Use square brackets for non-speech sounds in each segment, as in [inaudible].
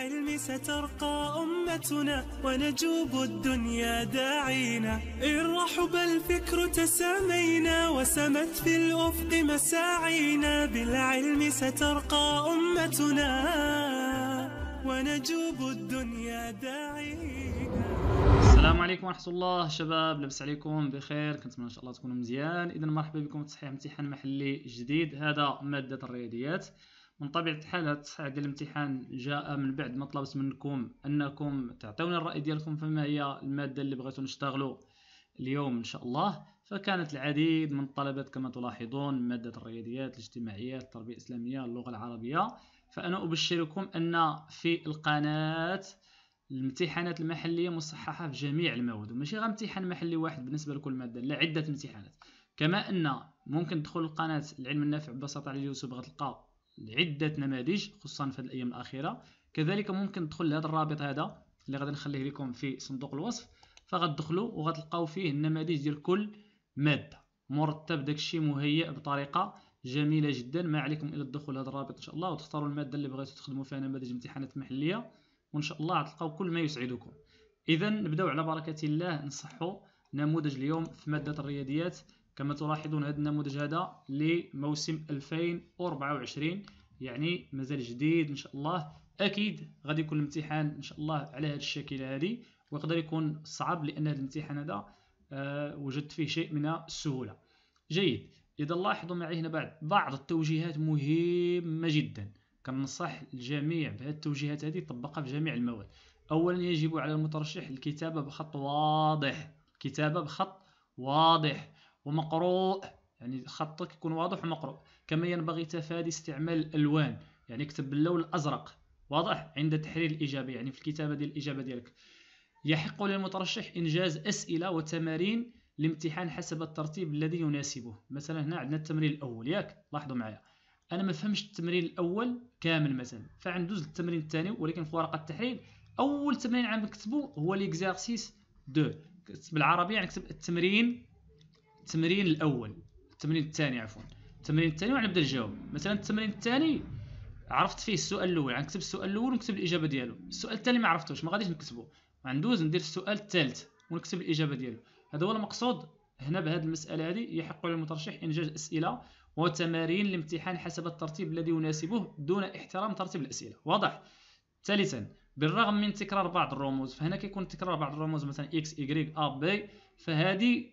بالعلم سترقى أمتنا ونجوب الدنيا داعينا إن رحب الفكر تسامينا وسمت في الأفق مساعينا بالعلم سترقى أمتنا ونجوب الدنيا داعينا السلام عليكم ورحمه الله شباب لاباس عليكم بخير كنتمنى ان شاء الله تكونوا مزيان اذا مرحبا بكم في تصحيح امتحان محلي جديد هذا ماده الرياضيات من طبيعة الحال هذا التصحيح ديال الامتحان جاء من بعد ما طلبت منكم أنكم تعطيونا الرأي ديالكم فما هي المادة اللي بغيتو نشتغلوا اليوم إن شاء الله فكانت العديد من الطلبات كما تلاحظون مادة الرياضيات الاجتماعيات التربية الإسلامية اللغة العربية فأنا أبشركم أن في القناة الامتحانات المحلية مصححة في جميع المواد وماشي غير امتحان محلي واحد بالنسبة لكل مادة لا عدة امتحانات كما أن ممكن تدخل القناة العلم النافع ببساطة على اليوتيوب غتلقى لعده نماذج خصوصا في هذه الايام الاخيره كذلك ممكن تدخل لهذا الرابط هذا اللي غادي نخليه لكم في صندوق الوصف فغتدخلوا وغتلقاو فيه النماذج ديال كل ماده مرتب داكشي مهيئ بطريقه جميله جدا ما عليكم الا الدخول لهذا الرابط ان شاء الله وتختاروا الماده اللي بغيتوا تخدموا فيها نماذج امتحانات محليه وان شاء الله غتلقاو كل ما يسعدكم اذا نبداو على بركه الله نصحوا نموذج اليوم في ماده الرياضيات كما تلاحظون هذا النموذج هذا لموسم 2024 يعني مازال جديد ان شاء الله اكيد غادي يكون الامتحان ان شاء الله على هذا الشكل هذه ويقدر يكون صعب لان هذا الامتحان هذا آه، وجدت فيه شيء من السهوله جيد اذا لاحظوا معي هنا بعد بعض التوجيهات مهمه جدا كننصح الجميع بهذه التوجيهات هذه طبقها في جميع المواد اولا يجب على المترشح الكتابه بخط واضح كتابه بخط واضح ومقروء يعني خطك يكون واضح ومقروء كما ينبغي تفادي استعمال الالوان يعني اكتب باللون الازرق واضح عند تحرير الاجابه يعني في الكتابه ديال الاجابه ديالك يحق للمترشح انجاز اسئله وتمارين الامتحان حسب الترتيب الذي يناسبه مثلا هنا عندنا التمرين الاول ياك لاحظوا معايا انا ما فهمش التمرين الاول كامل مثلا فعندوز للتمرين الثاني ولكن في ورقه التحرير اول تمرين عم نكتبه هو ليكزارسيس 2 بالعربيه يعني نكتب التمرين التمرين الاول التمرين الثاني عفوا التمرين الثاني وغنبدا نجاوب مثلا التمرين الثاني عرفت فيه السؤال الاول غنكتب يعني السؤال الاول ونكتب الاجابه ديالو السؤال الثاني ما عرفتوش ما غاديش نكتبه غندوز ندير السؤال الثالث ونكتب الاجابه ديالو هذا هو المقصود هنا بهذه المساله هذه يحق للمترشح انجاز اسئله وتمارين الامتحان حسب الترتيب الذي يناسبه دون احترام ترتيب الاسئله واضح ثالثا بالرغم من تكرار بعض الرموز فهنا كيكون تكرار بعض الرموز مثلا اكس y ا بي فهذه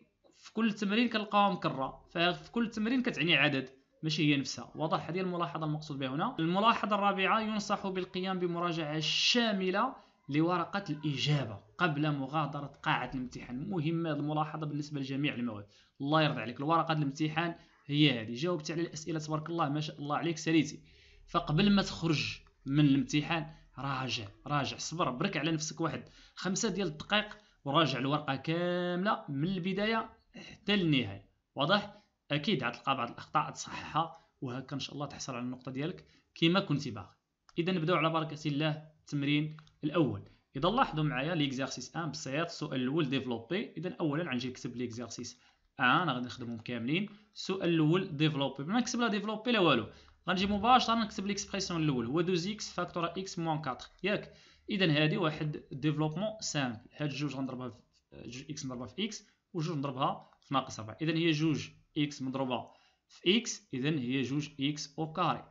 في كل تمرين كنلقاها مكرره ففي كل تمرين كتعني عدد ماشي هي نفسها واضح هذه الملاحظه المقصود بها هنا الملاحظه الرابعه ينصح بالقيام بمراجعه شامله لورقه الاجابه قبل مغادره قاعه الامتحان مهمه هذه الملاحظه بالنسبه لجميع المواد الله يرضى عليك الورقه الامتحان هي هذه جاوبتي على الاسئله تبارك الله ما شاء الله عليك ساليتي فقبل ما تخرج من الامتحان راجع راجع صبر برك على نفسك واحد خمسة ديال الدقائق وراجع الورقه كامله من البدايه حتى للنهايه واضح اكيد غتلقى بعض الاخطاء تصححها وهكا ان شاء الله تحصل على النقطه ديالك كما كنتي باغي اذا نبداو على بركه الله التمرين الاول اذا لاحظوا معايا ليكزارسيس 1 بسيط السؤال الاول ديفلوبي اذا اولا غنجي نكتب ليكزارسيس 1 غادي نخدمهم كاملين السؤال الاول ديفلوبي بما نكتب لا ديفلوبي لا والو غنجي مباشره نكتب ليكسبريسيون الاول هو 2 اكس فاكتور اكس موان 4 ياك اذا هذه واحد ديفلوبمون سامبل هاد جوج غنضربها جوج اكس مضربه في اكس وجوج نضربها في ناقص 4 اذا هي جوج اكس مضروبه في اكس اذا هي جوج اكس او كاري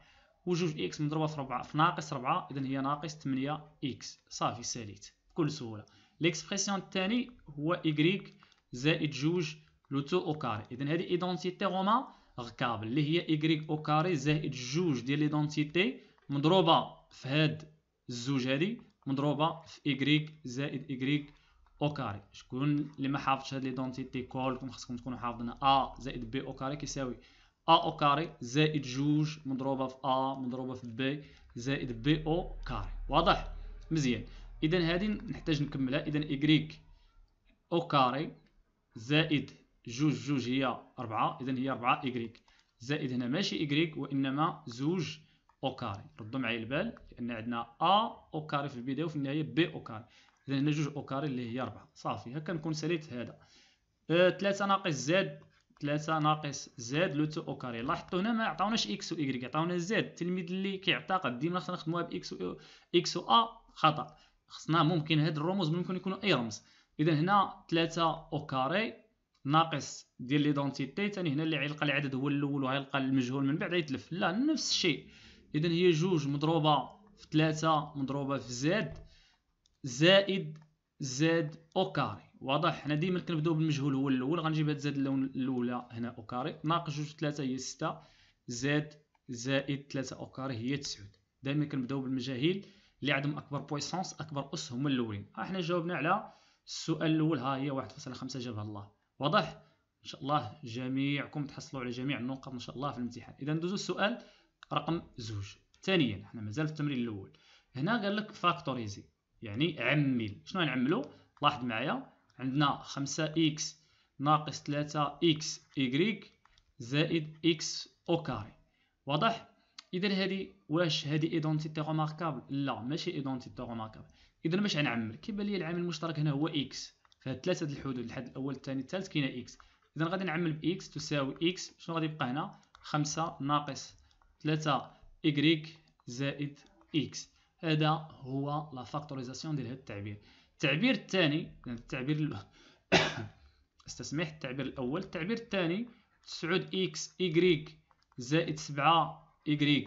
وجوج اكس مضروبه في 4 في ناقص 4 اذا هي ناقص 8 اكس صافي ساليت بكل سهوله ليكسبرسيون الثاني هو ايغريك زائد جوج لوتو او كاري اذا هذه ايدونتيتي غوما غكابل اللي هي ايغريك او كاري زائد جوج ديال ليدونتيتي مضروبه في هاد الزوج هادي مضروبه في ايغريك زائد ايغريك او كاري شكون اللي ما حافظش هاد ليدونتيتي كلكم خصكم تكونوا حافظين ا زائد بي او كاري كيساوي ا او كاري زائد جوج مضروبه في ا مضروبه في بي زائد بي او كاري واضح مزيان اذا هذه نحتاج نكملها اذا ايغريك او كاري زائد جوج جوج هي أربعة إذا هي أربعة ايغريك زائد هنا ماشي ايغريك وإنما زوج أو كاري ردوا معايا البال لأن عندنا أ أو كاري في البداية وفي النهاية بي أو كاري إذا هنا جوج أو كاري اللي هي 4 صافي هكا نكون ساليت هذا 3 أه ناقص زد 3 ناقص زد لو تو أو كاري لاحظتوا هنا ما عطاوناش إكس و عطاونا زد التلميذ اللي كيعتقد ديما خصنا نخدموها بإكس واكس إكس و أ خطأ خصنا ممكن هاد الرموز ممكن يكونوا أي رمز إذا هنا 3 أو كاري ناقص ديال ليدونتيتي ثاني هنا اللي غيلقى العدد هو الاول وغيلقى المجهول من بعد يتلف لا نفس الشيء اذا هي جوج مضروبه في 3 مضروبه في زد زائد زاد او كاري واضح حنا ديما كنبداو بالمجهول هو الاول غنجيب هاد زاد اللون الاولى هنا او كاري ناقص جوج ثلاثة هي ستة زاد زائد ثلاثة او كاري هي تسعود دائما كنبداو بالمجاهيل اللي عندهم اكبر بويسونس اكبر اس هما الاولين احنا جاوبنا على السؤال الاول ها هي 1.5 جابها الله واضح ان شاء الله جميعكم تحصلوا على جميع النقط ان شاء الله في الامتحان اذا ندوزو السؤال رقم زوج ثانيا احنا مازال في التمرين الاول هنا قال لك فاكتوريزي يعني عمل شنو غنعملو لاحظ معايا عندنا 5 اكس ناقص 3 اكس ايغريك زائد اكس او كاري واضح اذا هذه واش هذه ايدونتيتي روماركابل لا ماشي ايدونتيتي روماركابل اذا باش غنعمل كيبان لي العامل المشترك هنا هو اكس فهاد ثلاثه الحدود الحد الاول الثاني الثالث كاينه اكس اذا غادي نعمل باكس تساوي اكس شنو غادي يبقى هنا 5 ناقص 3 ايغريك زائد اكس هذا هو لا فاكتوريزاسيون ديال هذا التعبير التعبير الثاني التعبير [coughs] استسمح التعبير الاول التعبير الثاني 9 اكس واي زائد 7 واي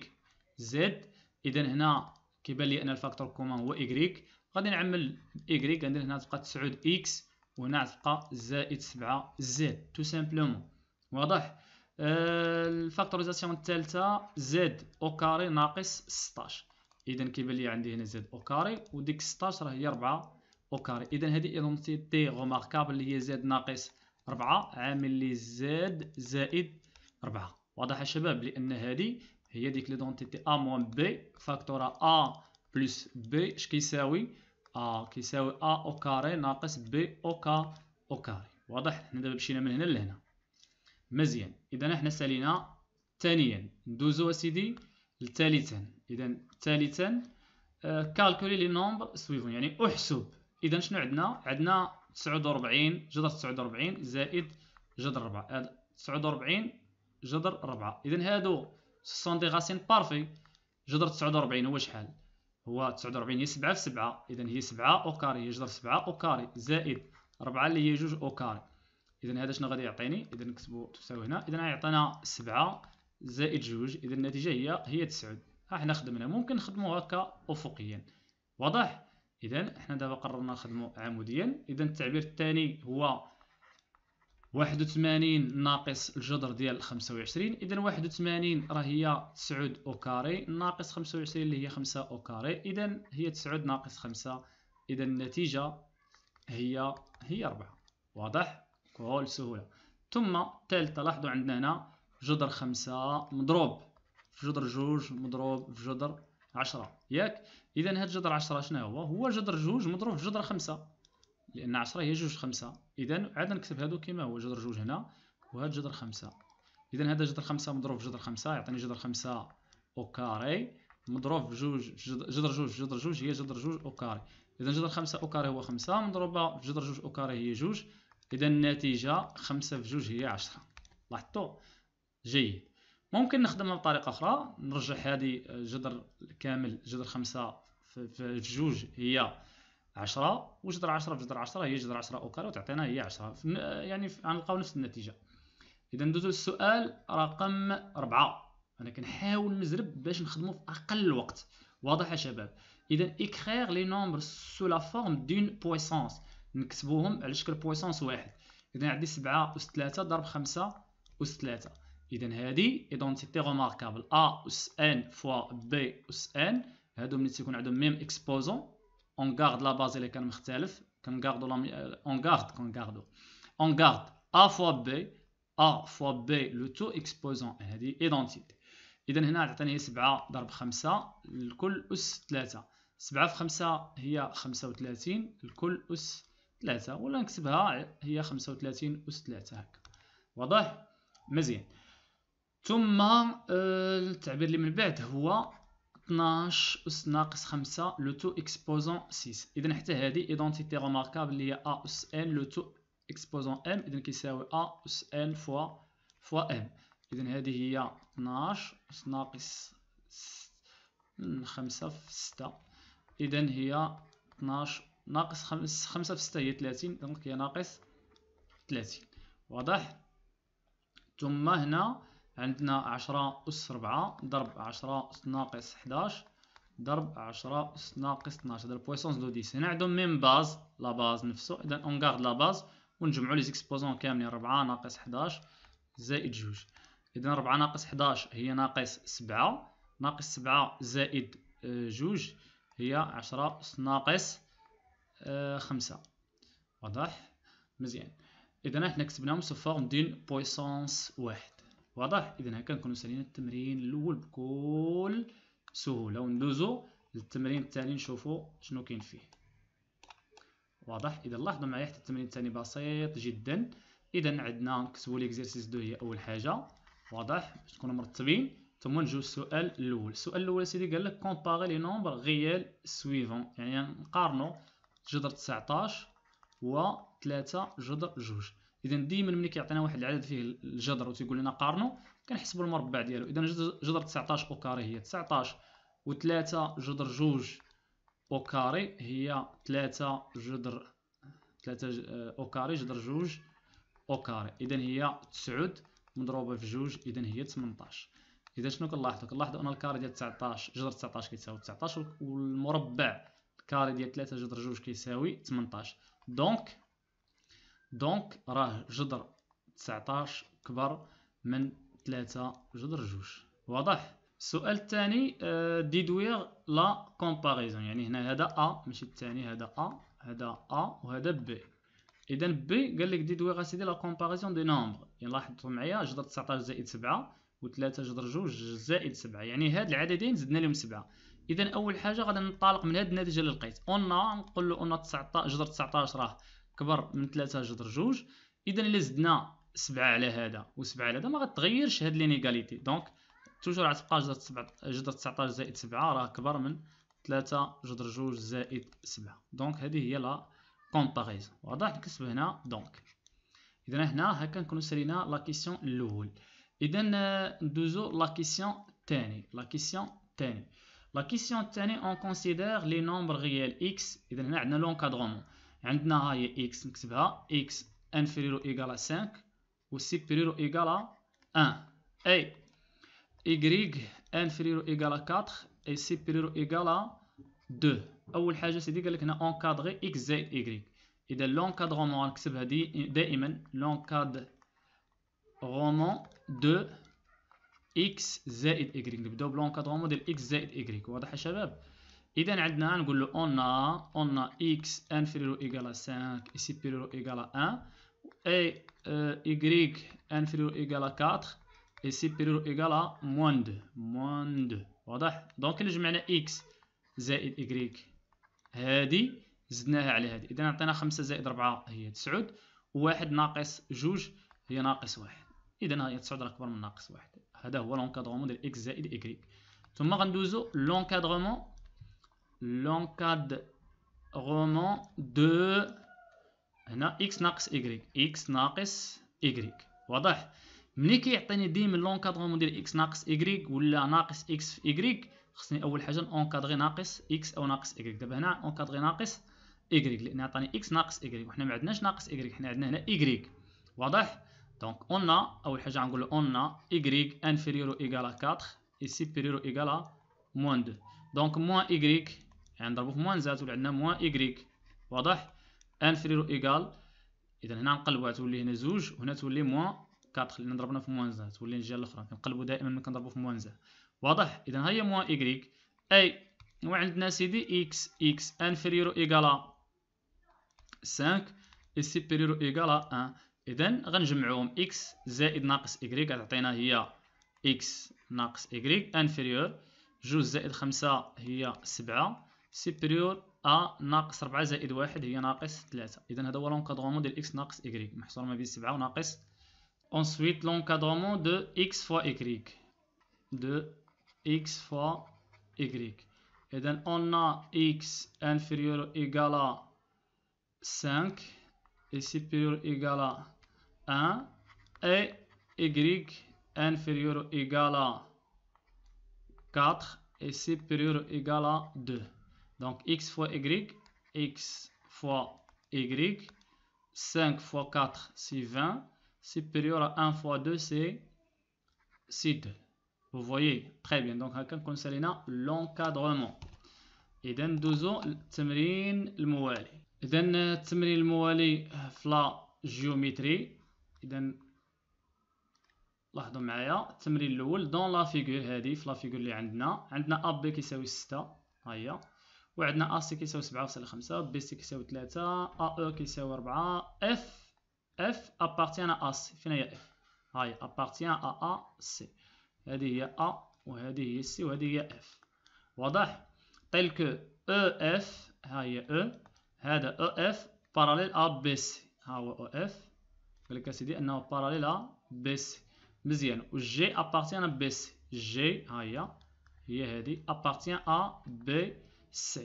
زد اذا هنا كيبان لي ان الفاكتور كومون هو واي غادي نعمل واي غندير هنا تبقى 9 اكس وهنا تبقى زائد 7 زد تو سامبلومون واضح آه، الفاكتوريزاسيون الثالثه زد او كاري ناقص 16 اذا كيبان لي عندي هنا زد او كاري وديك 16 راه هي 4 او كاري اذا هذه ايدونتيتي غوماركابل اللي هي زد ناقص 4 عامل لي زد زائد 4 واضح يا شباب لان هذه هي ديك ليدونتيتي ا موان بي فاكتورا ا بلس بي اش كيساوي ا آه، كيساوي ا او كاري ناقص بي او كا او كاري واضح حنا دابا مشينا من هنا لهنا مزيان اذا حنا سالينا ثانيا ندوزو اسيدي لثالثا اذا ثالثا كالكولي لي نومبر سويفون يعني احسب اذا شنو عندنا عندنا 49 جذر 49 زائد جذر 4 49 جذر 4 اذا هادو سون دي غاسين بارفي جذر 49 هو شحال هو 49 هي 7 في 7 اذا هي 7 او كاري هي جذر 7 او كاري زائد 4 اللي هي 2 او كاري اذا هذا شنو غادي يعطيني اذا نكتبو تساوي هنا اذا يعطينا 7 زائد 2 اذا النتيجه هي هي 9 ها حنا خدمنا ممكن نخدمو هكا افقيا واضح اذا حنا دابا قررنا نخدمو عموديا اذا التعبير الثاني هو 81 ناقص الجذر ديال 25 اذا 81 راه هي 9 او كاري ناقص 25 اللي هي 5 او كاري اذا هي 9 ناقص 5 اذا النتيجه هي هي 4 واضح كل سهوله ثم ثالثه لاحظوا عندنا هنا جذر 5 مضروب في جذر جوج مضروب في جذر عشرة ياك اذا هاد جذر عشرة شنو هو هو جذر جوج مضروب في جذر خمسة لان عشرة هي جوج خمسة اذا عاد نكتب هادو كيما هو جذر جوج هنا وهاد جذر خمسة اذا هذا جذر خمسة مضروب في جذر خمسة يعطيني جذر خمسة او كاري مضروب في جوج جذر جوج جذر جوج هي جذر جوج او كاري اذا جذر خمسة او كاري هو خمسة مضروبة في جذر جوج او كاري هي جوج اذا النتيجة خمسة في جوج هي عشرة لاحظتوا جيد ممكن نخدمها بطريقه اخرى نرجع هذه آه، جذر كامل جذر خمسة في جوج هي عشرة وجذر عشرة في جذر عشرة هي جذر عشرة أوكار وتعطينا هي عشرة آه، يعني غنلقاو نفس النتيجه اذا ندوزو للسؤال رقم ربعة انا كنحاول نزرب باش نخدمو في اقل وقت واضح يا شباب اذا إكخيغ لي نومبر سو لا فورم دون بويسونس نكتبوهم على شكل بويسونس واحد اذا عندي سبعة أس ثلاثة ضرب خمسة أس ثلاثة اذا هذه ايدونتيتي ريماركابل ا اس ان فوا بي اس ان هادو ملي تيكون عندهم ميم اكسبوزون اون غارد لا باز اللي كان مختلف كنغاردو لا اون غارد كنغاردو اون غارد ا فوا بي ا فوا بي لو تو اكسبوزون هذه ايدونتيتي اذا هنا عطاني 7 ضرب 5 لكل اس 3 7 في 5 هي 35 لكل اس 3 ولا نكتبها هي 35 اس 3 هكا واضح مزيان ثم آه، التعبير اللي من بعد هو 12 اس ناقص 5 لو تو اكسبوزون 6 اذا حتى هذه ايدونتيتي ريماركابل اللي هي ا اس ان لو تو اكسبوزون ام اذا كيساوي ا اس ان فوا فوا ام اذا هذه هي 12 اس ناقص 5 في 6 اذا هي 12 ناقص 5 5 في 6 هي 30 دونك هي ناقص 30 واضح ثم هنا عندنا عشرة أس ربعة ضرب عشرة أس ناقص حداش ضرب عشرة أس ناقص اثناش هذا البويسونس دو ديس هنا عندهم ميم باز لا باز نفسو إذا أونكارد لا باز ونجمعو لي زيكسبوزون كاملين ربعة ناقص حداش زائد جوج إذا ربعة ناقص حداش هي ناقص سبعة ناقص سبعة زائد آه، جوج هي عشرة أس ناقص آه، خمسة واضح مزيان إذا حنا كتبناهم سو فورم دين بويسونس واحد واضح اذا هكا نكونوا سالينا التمرين الاول بكل سهوله وندوزو للتمرين الثاني نشوفوا شنو كاين فيه واضح اذا لاحظوا معايا حتى التمرين الثاني بسيط جدا اذا عندنا نكتبوا ليكزيرسيس دو هي اول حاجه واضح باش تكونوا مرتبين ثم نجيو السؤال الاول السؤال الاول سيدي قال لك كومباري لي نومبر غيال سويفون يعني نقارنوا جذر 19 و 3 جذر جوج اذا ديما ملي كيعطينا واحد العدد فيه الجذر و تيقول لنا قارنو كنحسبوا المربع ديالو اذا جذر 19 او كاري هي 19 و3 جذر 2 او كاري هي 3 جذر 3 آه، او كاري جذر 2 او كاري اذا هي 9 مضروبه في 2 اذا هي 18 اذا شنو كنلاحظوا كنلاحظوا ان الكاري ديال 19 جذر 19 كيساوي 19 والمربع الكاري ديال 3 جذر 2 كيساوي 18 دونك دونك راه جذر 19 كبر من 3 جذر جوج واضح السؤال الثاني ديدوير لا كومباريزون يعني هنا هذا ا ماشي الثاني هذا ا هذا ا وهذا بي اذا بي قال لك ديدوير اسيدي لا كومباريزون دي نومبر يعني معايا جذر 19 زائد 7 و3 جذر 2 زائد 7 يعني هاد العددين زدنا لهم 7 اذا اول حاجه غادي ننطلق من هاد النتيجه اللي لقيت اون نقول له اون 19 جذر 19 راه كبر من ثلاثة جذر جوج اذا الا زدنا سبعة على هذا و سبعة على هذا ما غتغيرش هاد لينيكاليتي دونك توجور غتبقى جذر 7 جذر زائد سبعة راه كبر من ثلاثة جذر جوج زائد سبعة دونك هذه هي لا كومباريزون واضح الكسب هنا دونك اذا هنا هكا نكونو سالينا لا كيسيون الاول اذا آه، ندوزو لا كيسيون الثاني لا كيسيون الثاني لا كيسيون الثاني اون كونسيدار لي نومبر ريال اكس اذا هنا عندنا لونكادغومون عندنا ها هي اكس نكتبها اكس انفيريور ايكالا 5 و سيبيريور ايكالا 1 اي y انفيريور ايكالا 4 اي سيبيريور ايكالا 2 اول حاجه سيدي قال لك هنا اونكادري اكس زائد y اذا نكتب نكتبها دائما لونكادرومون 2 اكس زائد y نبداو بلونكادرومون ديال اكس زائد y واضح يا شباب اذا عندنا نقول له اون اون اكس انفيريور إيكالا 5 سوبيريور إيكالا 1 اي آه، y انفيريور إيكالا 4 اي سوبيريور إيكالا موان 2 موان 2 واضح دونك الا جمعنا اكس زائد y هادي زدناها على هادي اذا عطينا 5 زائد 4 هي 9 واحد ناقص جوج هي ناقص واحد اذا هي 9 اكبر من ناقص واحد هذا هو لونكادرومون ديال اكس زائد إيكريك ثم غندوزو لونكادرومون l'encadrement de هنا اكس ناقص y اكس ناقص y واضح ملي كيعطيني ديما لونكادرمون ديال اكس ناقص y ولا ناقص اكس في y خصني اول حاجه اونكادري ناقص اكس او ناقص y دابا هنا اونكادري ناقص y لان عطاني اكس ناقص y وحنا ما عندناش ناقص y حنا عندنا هنا y واضح دونك اون اول حاجه غنقول اون y انفيريور او ايغال 4 اي سوبيريور او ايغال 2 دونك موان y يعني نضربو في موان زاد تولي عندنا موان إيكغيك واضح انفيريور إيكال إذا هنا نقلبو تولي هنا زوج وهنا تولي موان كاطخ لأن ضربنا في موان زاد تولي الجهة لخرى كنقلبو دائما ملي كنضربو في موان زاد واضح إذا ها هي موان إيكغيك أي وعندنا سيدي إكس إكس انفيريور إيكالا سانك إي سيبيريور إيكالا أن إذا غنجمعوهم إكس زائد ناقص إيكغيك غتعطينا هي إكس ناقص إيكغيك انفيريور جوج زائد خمسة هي سبعة سيبريور ا ناقص ربعة زائد واحد هي ناقص 3 اذا هذا هو لونكادرومون ديال اكس ناقص إكريك محصور ما بين 7 وناقص أونسويت لونكادرومون دو اكس فوا إكريك دو اكس فوا إكريك اذا on إكس إنفيريور إيكالا égal à إيكالا أن أي إكريك إنفيريور إيكالا كاتخ y inférieur égal à Donc x fois y, x fois y, 5 fois 4 c'est 20, supérieur à 1 fois 2 c'est 2. Vous voyez, très bien. Donc on concernant l'encadrement. Et إذا ندوزو التمرين الموالي. إذا التمرين الموالي في لا جيومتري. إذا لاحظوا معايا التمرين الأول دون لا فيغور هذه في لا فيغور اللي عندنا عندنا أ ب كيساوي 6 ها هي وعندنا أ سي كيساوي سبعة فاصلة خمسة بي سي كيساوي 3 أ أو كيساوي ربعة اف اف ابارتيان أ سي فين هي اف هاي ابارتيان أ أ سي هذه هي أ وهذه هي سي وهذه هي اف واضح تلك او اف ها هي او e، هذا او اف باراليل ا بي سي ها هو او e اف قال لك اسيدي انه باراليل ا بي سي مزيان والجي ابارتيان بي سي جي ها هي هي هذه ابارتيان ا بي C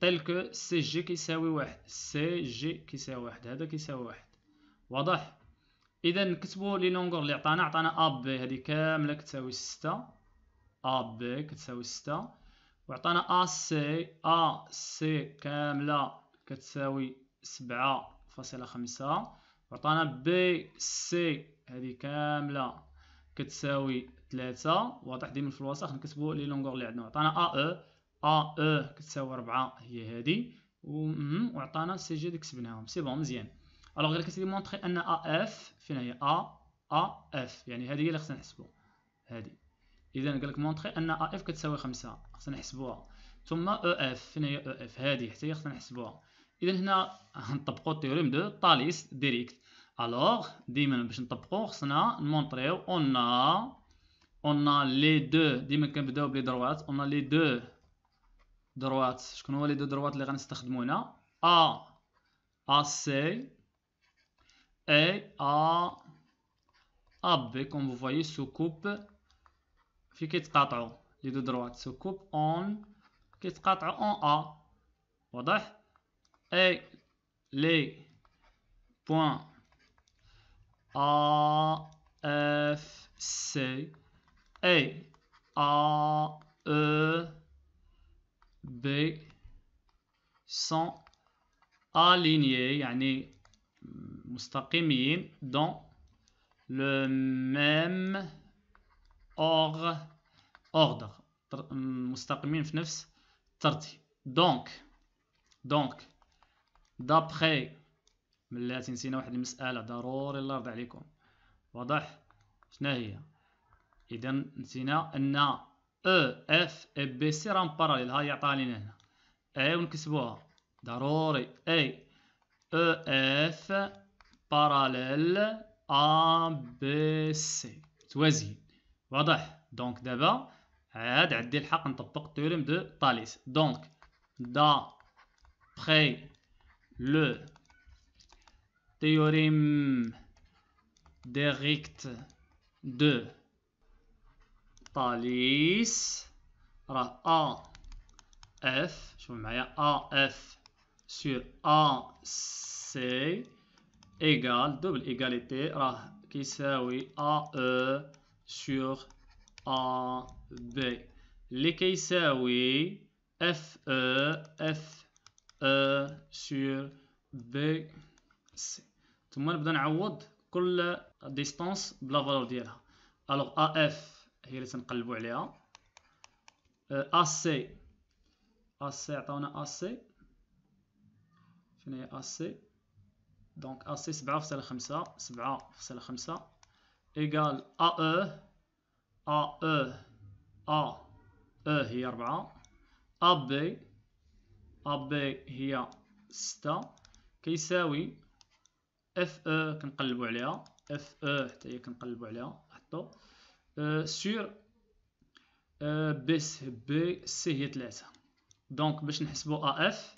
تل كو سي جي كيساوي واحد سي جي كيساوي واحد هذا كيساوي واحد واضح اذا نكتبوا لي لونغور اللي عطانا عطانا ا بي هذه كامله كتساوي 6 ا بي كتساوي 6 وعطانا ا سي ا سي كامله كتساوي 7.5 وعطانا بي سي هذه كامله كتساوي 3 واضح ديما في الوسط نكتبوا لي لونغور اللي عندنا عطانا ا او ا او كتساوي 4 هي هادي وعطانا سي جي اللي كتبناهم سي بون مزيان الوغ غير كتلي مونطري ان ا اف فين هي ا ا اف يعني هذه هي اللي خصنا نحسبو هذه اذا قالك مونطري ان ا اف كتساوي 5 خصنا نحسبوها ثم او اف فين هي او اف هذه حتى هي خصنا نحسبوها اذا هنا غنطبقو [laughs] التيوريم دو طاليس ديريكت الوغ ديما باش نطبقو خصنا نمونطريو اون اون لي دو ديما كنبداو بلي دروات اون لي دو دروات شكون هو لي دو دروات اللي غنستخدمو هنا ا ا سي اي ا بي كوم فو فويي سو كوب في كيتقاطعو لي دو دروات سو كوب اون كيتقاطعو اون ا واضح اي لي بوين ا اف سي اي ا E B sont alignés يعني مستقيمين dans le même ordre مستقيمين في نفس الترتيب donc donc d'après ملاتي نسينا واحد المسألة ضروري الله يرضى عليكم واضح شنو هي اذا نسينا ان او اف بي سي راهم باراليل هاي عطاها لينا هنا اي ونكتبوها ضروري اي او اف باراليل ا بي سي توازي واضح دونك دابا عاد عندي الحق نطبق التورم دو طاليس دونك دا بخي لو تيوريم ديريكت دو طاليس راه ا اف شوف معايا ا اف سور ا سي ايغال دوبل ايغاليتي راه كيساوي ا او سور ا بي اللي كيساوي اف او اف او سور بي سي ثم نبدا نعوض كل ديستانس بلا فالور ديالها الوغ ا اف هي اللي تنقلبوا عليها ا أه، ا سي عطاونا ا سي فين هي سي دونك ا سبعة فاصلة خمسة سبعة فاصلة خمسة ايكال ا او ا او ا او هي ربعة ا بي ا بي هي ستة كيساوي اف او كنقلبو عليها اف او حتى هي كنقلبو عليها حطو سور سي بي سي هي 3 دونك باش نحسبو ا اف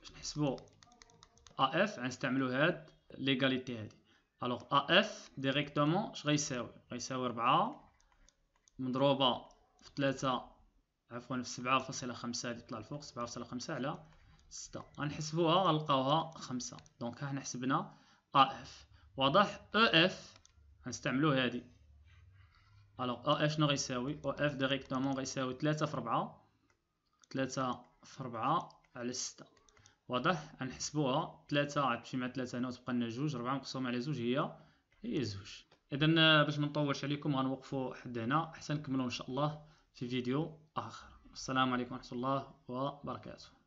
باش نحسبو ا اف غنستعملو هاد ليغاليتي هادي الوغ اف ديريكتومون اش غيساوي غيساوي 4 مضروبه في 3 عفوا في 7.5 هادي طلع الفوق 7.5 على 6 غنحسبوها غنلقاوها 5 دونك ها حنا حسبنا ا اف واضح او e اف غنستعملو هادي الوغ ا شنو غيساوي او اف ديريكتومون غيساوي 3 في 4 3 في 4 على 6 واضح غنحسبوها 3 عاد تمشي مع 3 هنا وتبقى لنا 2 4 مقسومه على 2 هي هي 2 اذا باش ما نطولش عليكم غنوقفوا حد هنا احسن نكملوا ان شاء الله في فيديو اخر السلام عليكم ورحمه الله وبركاته